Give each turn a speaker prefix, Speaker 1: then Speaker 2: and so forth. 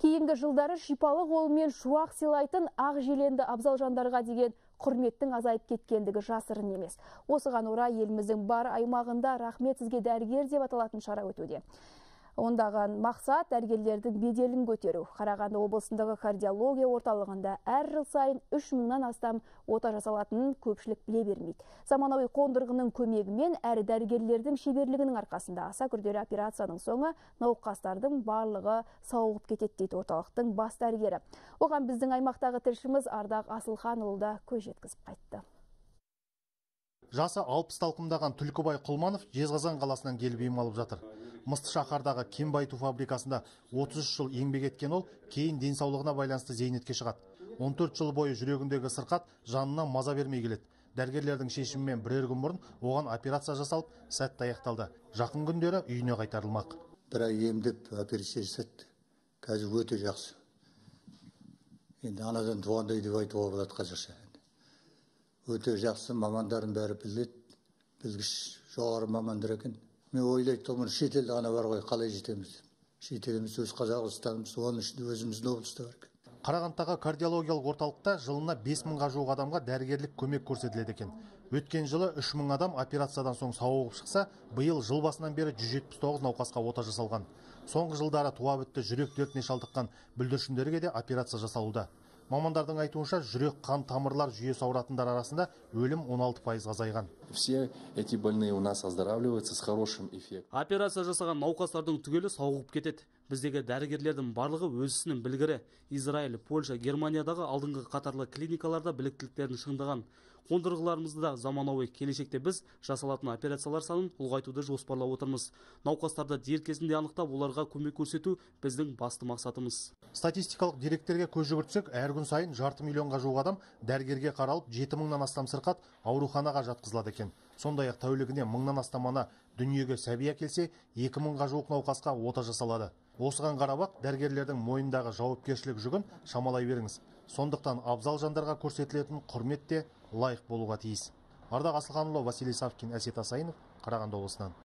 Speaker 1: кейінгі жылдары шипалы қолымен шуақ сыйлайтын ақ желенді абзал жандарға деген құрметтің азайып кеткендігі жасырын емес осыған орай еліміздің бар аймағында рахмет сізге дәрігер деп аталатын шара өтуде ондаған мақсат дәрігерлердің беделін көтеру қарағанды облысындағы кардиология орталығында әр жыл сайын үш мыңнан астам ота жасалатынын көпшілік біле бермейді заманауи қондырғының көмегімен әрі дәрігерлердің шеберлігінің арқасында аса күрделі операцияның соңы науқастардың барлығы сауығып кетеді дейді орталықтың бас дәрігері оған біздің аймақтағы тілшіміз ардақ асылханұлы да көз жеткізіп қайтты
Speaker 2: жасы алпыс талқымдаған түлкібай құлманов жезқазған қаласынан келіп ем алып жатыр мысты шаһардағы кен байыту фабрикасында 33 жыл еңбек еткен ол кейін денсаулығына байланысты зейнетке шығады 14 жыл бойы жүрегіндегі сырқат жанына маза бермей келеді дәрігерлердің шешімімен бірер күн бұрын оған операция жасалып сәтті аяқталды жақын күндері үйіне қайтарылмақ
Speaker 3: бір ай емдеп операция жасады қазір өте жақсы енді анадан туғандай деп айтуға болады қазақша өте жақсы мамандарын бәрі біледі білгіш жоғары мамандар екен мен ойлайтын тұғынмын шетелде ғана бар ғой қалай жетеміз деп шетеліміз өз қазақстанымыз
Speaker 2: оның ішінде өзіміздің облыста бар қарағандыдағы кардиологиялық орталықта жылына бес мыңға жуық адамға дәрігерлік көмек көрсетіледі екен өткен жылы үш мың адам операциядан соң сауығып шықса биыл жыл басынан бері жүз жетпіс тоғыз науқасқа ота жасалған соңғы жылдары туа бітті жүрек дертіне шалдыққан бүлдіршіндерге де операция жасалуда Мамандардың айтуынша жүрек қан тамырлар жүйесі ауыратындар арасында өлім 16 пайыз азайған. Все эти больные у нас оздоравливаются с хорошим эффектом.
Speaker 4: Операция жасаған науқастардың түгелі сауығып кетеді. Біздегі дәрігерлердің барлығы өз ісінің білгірі. Израиль, Польша, Германиядағы алдыңғы қатарлы клиникаларда біліктіліктерін шыңдаған қондырғыларымызды да заманауи келешекте біз жасалатын операциялар санын ұлғайтуды жоспарлап отырмыз науқастарды дер кезінде анықтап оларға көмек көрсету біздің басты мақсатымыз
Speaker 2: статистикалық деректерге көз жүгіртсек әр күн сайын жарты миллионға жуық адам дәрігерге қаралып жеті мыңнан астам сырқат ауруханаға жатқызылады екен сондай ақ тәулігіне мыңнан астам ана дүниеге сәби әкелсе екі мыңға жуық науқасқа ота жасалады осыған қарап ақ дәрігерлердің мойнындағы жауапкершілік жүгін шамалай беріңіз сондықтан абзал жандарға көрсетілетін құрмет те лайық болуға тиіс ардақ асылханұлы василий савкин әсет асайынов қарағанды облысынан